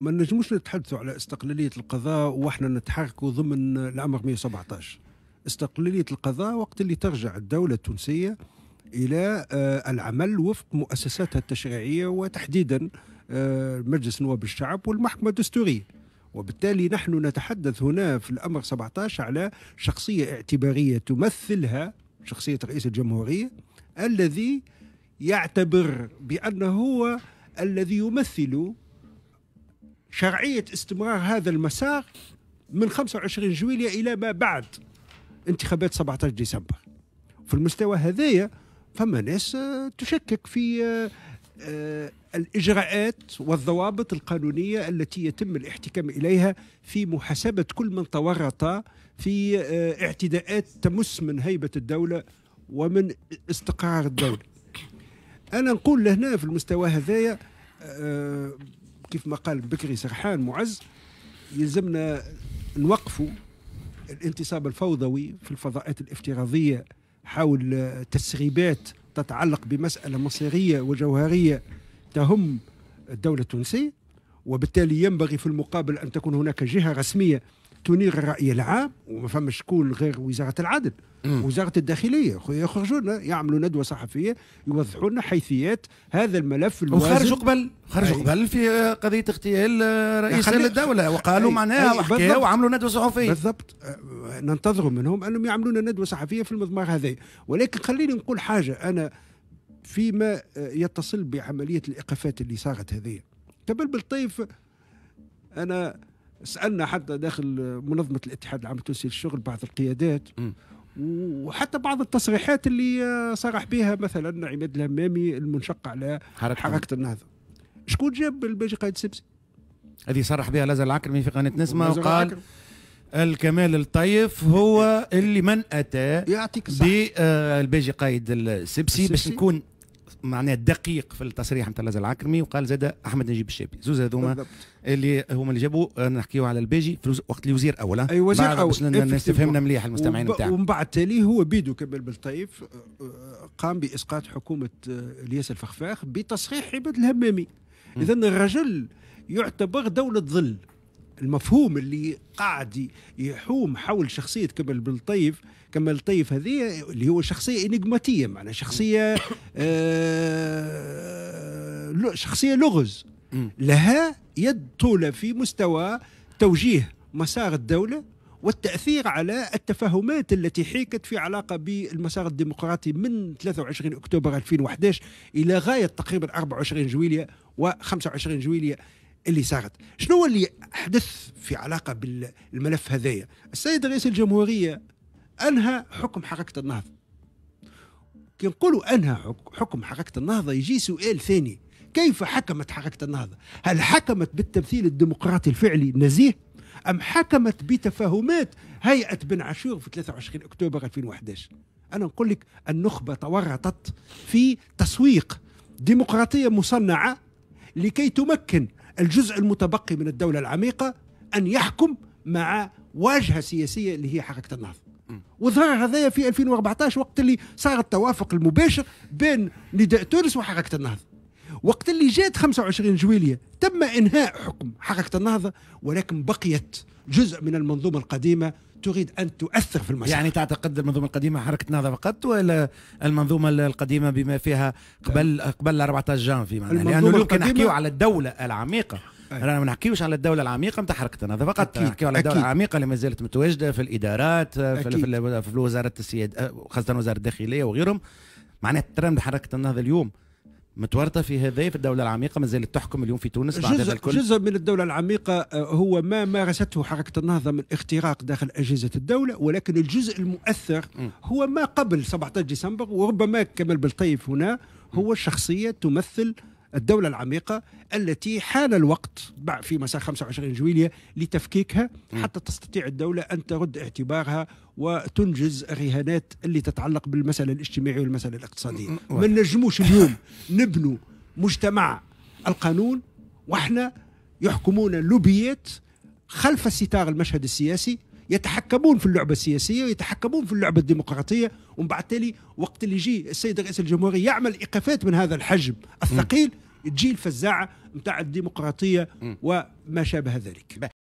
ما نجموش نتحدثوا على استقلاليه القضاء واحنا نتحركوا ضمن الامر 117 استقلاليه القضاء وقت اللي ترجع الدوله التونسيه الى آه، العمل وفق مؤسساتها التشريعيه وتحديدا آه، مجلس نواب الشعب والمحكمه الدستوريه وبالتالي نحن نتحدث هنا في الامر 17 على شخصيه اعتباريه تمثلها شخصيه رئيس الجمهوريه الذي يعتبر بانه هو الذي يمثل شرعية استمرار هذا المسار من 25 جويلية إلى ما بعد انتخابات 17 ديسمبر في المستوى هذايا فما ناس آه، تشكك في آه، آه، الإجراءات والضوابط القانونية التي يتم الاحتكام إليها في محاسبة كل من تورط في اعتداءات تمس من هيبة الدولة ومن استقرار الدولة أنا نقول لهنا في المستوى هذايا كيف ما قال بكري سرحان معز يلزمنا نوقفوا الانتصاب الفوضوي في الفضاءات الافتراضية حول تسريبات تتعلق بمسألة مصيرية وجوهرية تهم الدولة التونسية وبالتالي ينبغي في المقابل أن تكون هناك جهة رسمية تنير الرأي العام وما فما شكون غير وزارة العدل وزارة الداخلية يخرجون يعملوا ندوة صحفية يوضحوا لنا حيثيات هذا الملف الوازن وخرجوا قبل خرجوا قبل في قضية اغتيال رئيس الدولة وقالوا معناها وحكاوا وعملوا ندوة صحفية بالضبط أه، ننتظر منهم أنهم يعملون ندوة صحفية في المضمار هذا ولكن خليني نقول حاجة أنا فيما أه، يتصل بعملية الإيقافات اللي صارت هذه تبل بالطيف انا سالنا حتى داخل منظمه الاتحاد العام التونسي للشغل بعض القيادات م. وحتى بعض التصريحات اللي صرح بها مثلا عماد الهمامي المنشق على حركة, حركة النهضة شكون جاب الباجي قائد سبسي هذه صرح بها لازر العكرمي في قناة نسمة وقال الكمال الطيف هو اللي من اتى يعطيك بالباجي آه، قائد السبسي, السبسي. باش نكون معناه دقيق في التصريح نتاع لازل العكرمي وقال زاد احمد نجيب الشابي زوز هذوما اللي هما اللي جابوا آه، نحكيو على الباجي في وقت الوزير اولا آه. اي أيوة، وزير اول باش الناس تفهمنا مليح المستمعين نتاعنا ومن بعد تالي هو بيدو كمال بالطيف آه، قام باسقاط حكومه الياس الفخفاخ بتصحيح عباد الهمامي اذا الرجل يعتبر دوله ظل المفهوم اللي قاعد يحوم حول شخصيه كمال بن لطيف كمال لطيف هذه اللي هو شخصيه انجماتيه معناها شخصيه آه شخصيه لغز لها يد طولة في مستوى توجيه مسار الدولة والتأثير على التفاهمات التي حيكت في علاقة بالمسار الديمقراطي من 23 أكتوبر 2011 إلى غاية تقريبا 24 جويلية و 25 جويلية اللي صارت شنو اللي حدث في علاقه بالملف هذايا السيد رئيس الجمهوريه انهى حكم حركه النهضه كي نقولوا انهى حكم حركه النهضه يجي سؤال ثاني كيف حكمت حركه النهضه هل حكمت بالتمثيل الديمقراطي الفعلي النزيه ام حكمت بتفاهمات هيئه بن عاشور في 23 اكتوبر 2011 انا نقول لك النخبه تورطت في تسويق ديمقراطيه مصنعه لكي تمكن الجزء المتبقي من الدولة العميقة أن يحكم مع واجهة سياسية اللي هي حركة النهضة وظهر هذايا في 2014 وقت اللي صار التوافق المباشر بين نداء تونس وحركة النهضة وقت اللي جات 25 جويلية تم إنهاء حكم حركة النهضة ولكن بقيت جزء من المنظومة القديمة تريد أن تؤثر في المسار يعني تعتقد المنظومة القديمة حركة النهضة فقط ولا المنظومة القديمة بما فيها قبل قبل 14 جانفي معناها لأنه يمكن نحكيو على الدولة العميقة أيه. رانا ما نحكيوش على الدوله العميقه نتاع حركه النهضه فقط نحكيو على الدوله العميقه اللي ما زالت متواجده في الادارات في, في, في وزاره السياده خاصه وزاره الداخليه وغيرهم معناها ترند حركه النهضه اليوم متورطه في هذا في الدوله العميقه ما زالت تحكم اليوم في تونس بعد هذا الكل جزء من الدوله العميقه آه، هو ما مارسته حركه النهضه من اختراق داخل اجهزه الدوله ولكن الجزء المؤثر هو ما قبل 17 ديسمبر وربما كمال بالطيف هنا هو شخصيه تمثل الدولة العميقة التي حان الوقت في مساء 25 جويلية لتفكيكها حتى تستطيع الدولة أن ترد اعتبارها وتنجز الرهانات اللي تتعلق بالمسألة الاجتماعية والمسألة الاقتصادية ما نجموش اليوم نبنوا مجتمع القانون وإحنا يحكمون لوبيات خلف الستار المشهد السياسي يتحكمون في اللعبه السياسيه ويتحكمون في اللعبه الديمقراطيه ومن بعد تالي وقت اللي يجي السيد رئيس الجمهوريه يعمل ايقافات من هذا الحجم الثقيل م. جيل فزاعه نتاع الديمقراطيه وما شابه ذلك